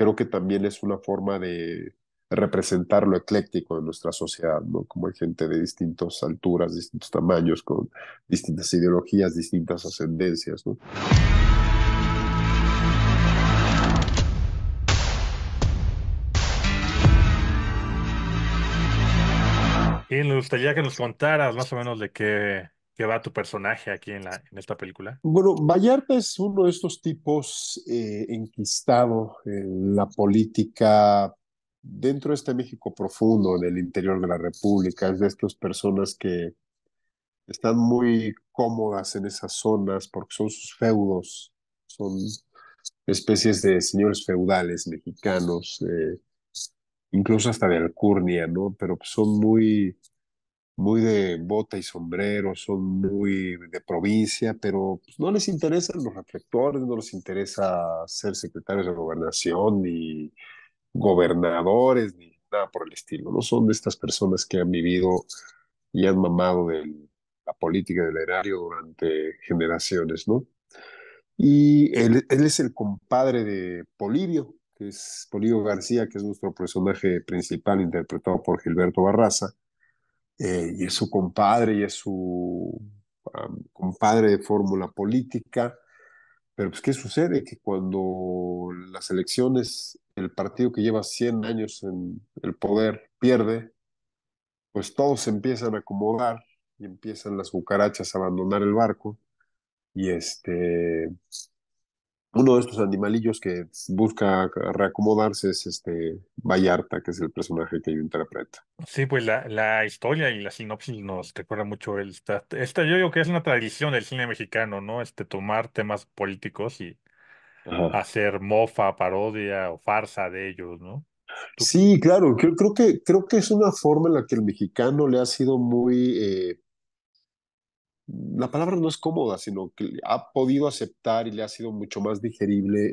creo que también es una forma de representar lo ecléctico de nuestra sociedad, ¿no? Como hay gente de distintas alturas, distintos tamaños, con distintas ideologías, distintas ascendencias, ¿no? Y nos gustaría que nos contaras más o menos de qué ¿Qué va tu personaje aquí en, esta película? Bueno, Vallarta es uno de estos tipos eh, en la política dentro de este México profundo, en el interior de la República, es de estas personas que están muy cómodas en esas zonas porque son sus feudos, son especies de señores feudales mexicanos, eh, incluso hasta de alcurnia, ¿no? Pero son muy muy de bota y sombrero, son muy de provincia, pero pues, no les interesan los reflectores, no les interesa ser secretarios de gobernación, ni gobernadores, ni nada por el estilo. No son de estas personas que han vivido y han mamado de la política del erario durante generaciones, ¿no? Y él, es el compadre de Polibio, que es Polibio García, que es nuestro personaje principal interpretado por Gilberto Barraza eh, y es su compadre y es su compadre de fórmula política. Pero pues, ¿qué sucede? Que cuando las elecciones, el partido que lleva 100 años en el poder pierde, pues todos se empiezan a acomodar y empiezan las cucarachas a abandonar el barco. Y este, uno de estos animalillos que busca reacomodarse es este Vallarta, que es el personaje que yo interpreto. Sí, pues la, la historia y la sinopsis nos recuerda mucho esta, yo digo que es una tradición del cine mexicano, ¿no? Este tomar temas políticos y hacer mofa, parodia o farsa de ellos, ¿no? Sí, claro, creo, creo, que, creo que es una forma en la que el mexicano le ha sido muy eh, la palabra no es cómoda, sino que ha podido aceptar y le ha sido mucho más digerible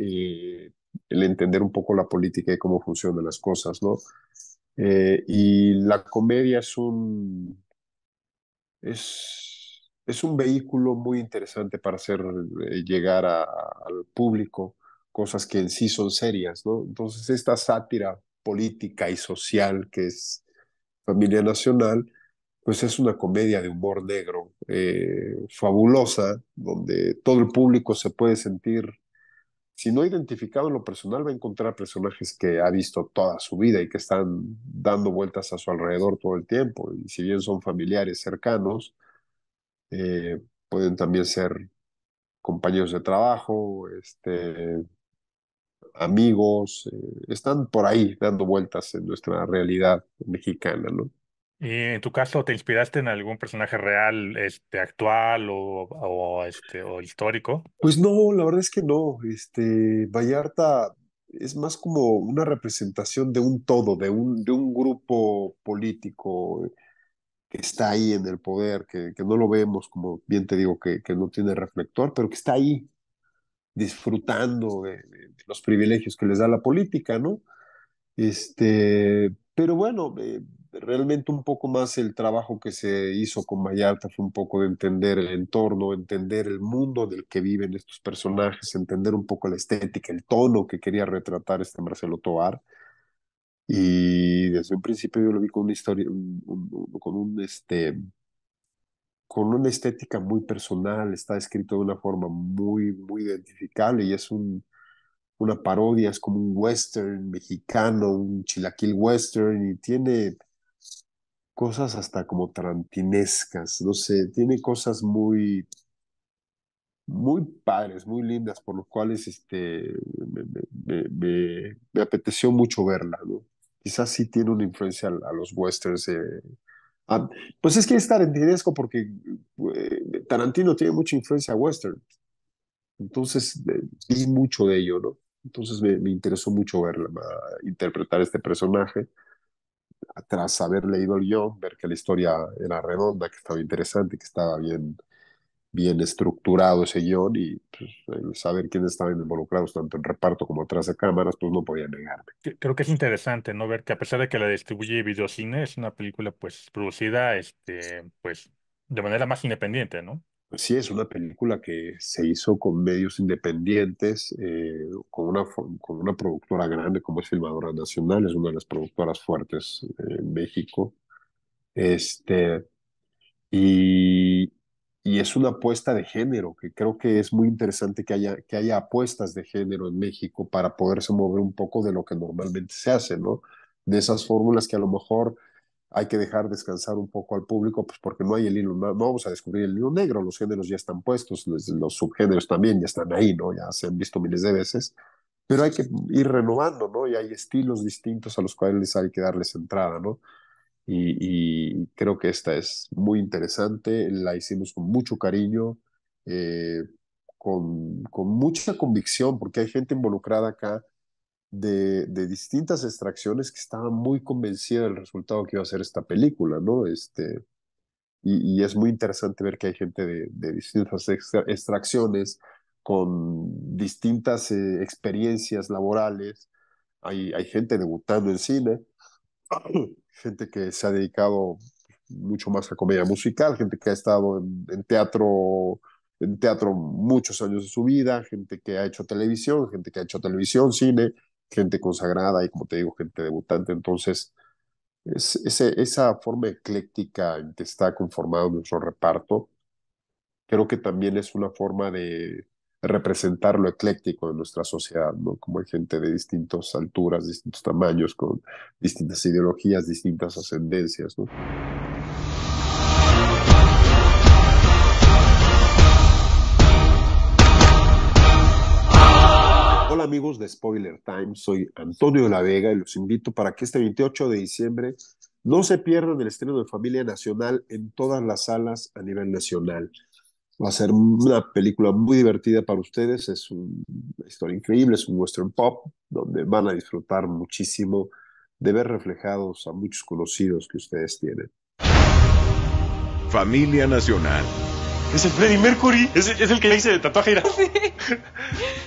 eh, el entender un poco la política y cómo funcionan las cosas, ¿no? Eh, y la comedia es un, es, es un vehículo muy interesante para hacer eh, llegar al público cosas que en sí son serias, ¿no? Entonces esta sátira política y social que es Familia Nacional, pues es una comedia de humor negro eh, fabulosa, donde todo el público se puede sentir, si no identificado en lo personal, va a encontrar personajes que ha visto toda su vida y que están dando vueltas a su alrededor todo el tiempo. Y si bien son familiares cercanos, eh, pueden también ser compañeros de trabajo, este, amigos, eh, están por ahí dando vueltas en nuestra realidad mexicana, ¿no? Y en tu caso, ¿te inspiraste en algún personaje real, este, actual o, o, este, o histórico? Pues no, la verdad es que no. Este, Vallarta es más como una representación de un todo, de un, de un grupo político que está ahí en el poder, que, que no lo vemos, como bien te digo, que, que no tiene reflector, pero que está ahí disfrutando de, los privilegios que les da la política, ¿no? Este, pero bueno, eh, realmente un poco más el trabajo que se hizo con Mayalta fue un poco de entender el entorno, entender el mundo del que viven estos personajes, entender un poco la estética, el tono que quería retratar este Marcelo Tovar. Y desde un principio yo lo vi con una historia, con un este con una estética muy personal, está escrito de una forma muy, muy identificable y es un, una parodia, es como un western mexicano, un chilaquil western y tiene cosas hasta como tarantinescas, no sé, tiene cosas muy, muy padres, muy lindas, por lo cual este, me, apeteció mucho verla, ¿no? Quizás sí tiene una influencia a, los westerns. Eh, ah, pues es que es tarantinesco porque eh, Tarantino tiene mucha influencia a western. Entonces eh, vi mucho de ello, ¿no? Entonces me, interesó mucho verla, interpretar este personaje tras haber leído el guión, ver que la historia era redonda, que estaba interesante, que estaba bien, bien estructurado ese guión y pues, saber quiénes estaban involucrados tanto en reparto como atrás de cámaras, pues no podía negarme. Creo que es interesante, ¿no? Ver que a pesar de que la distribuye Videocine, es una película pues producida este, pues, de manera más independiente, ¿no? Pues sí, es una película que se hizo con medios independientes, eh, con, una, con una productora grande como es Filmadora Nacional, es una de las productoras fuertes eh, en México. Este, y, y es una apuesta de género, que creo que es muy interesante que haya, que haya apuestas de género en México para poderse mover un poco de lo que normalmente se hace, ¿no? De esas fórmulas que a lo mejor hay que dejar descansar un poco al público, pues porque no hay el hilo, vamos a descubrir el hilo negro, los géneros ya están puestos, los, subgéneros también ya están ahí, ¿no? Ya se han visto miles de veces, pero hay que ir renovando, ¿no? Y hay estilos distintos a los cuales hay que darles entrada, ¿no? Y, creo que esta es muy interesante, la hicimos con mucho cariño, eh, con mucha convicción, porque hay gente involucrada acá de, distintas extracciones que estaba muy convencida del resultado que iba a ser esta película, ¿no? Este, y, es muy interesante ver que hay gente de, distintas extracciones, con distintas eh, experiencias laborales, hay, hay gente debutando en cine, gente que se ha dedicado mucho más a comedia musical, gente que ha estado en teatro en teatro muchos años de su vida, gente que ha hecho televisión, gente que ha hecho televisión, cine, gente consagrada y, como te digo, gente debutante. Entonces, esa forma ecléctica en que está conformado nuestro reparto, creo que también es una forma de representar lo ecléctico de nuestra sociedad, ¿no? Como hay gente de distintas alturas, distintos tamaños, con distintas ideologías, distintas ascendencias, ¿no? amigos de Spoiler Time? Soy Antonio de la Vega y los invito para que este 28 de diciembre no se pierdan el estreno de Familia Nacional en todas las salas a nivel nacional. Va a ser una película muy divertida para ustedes, es una historia increíble, es un western pop donde van a disfrutar muchísimo de ver reflejados a muchos conocidos que ustedes tienen. Familia Nacional. Es el Freddie Mercury, es, el, que le hice de tatuaje.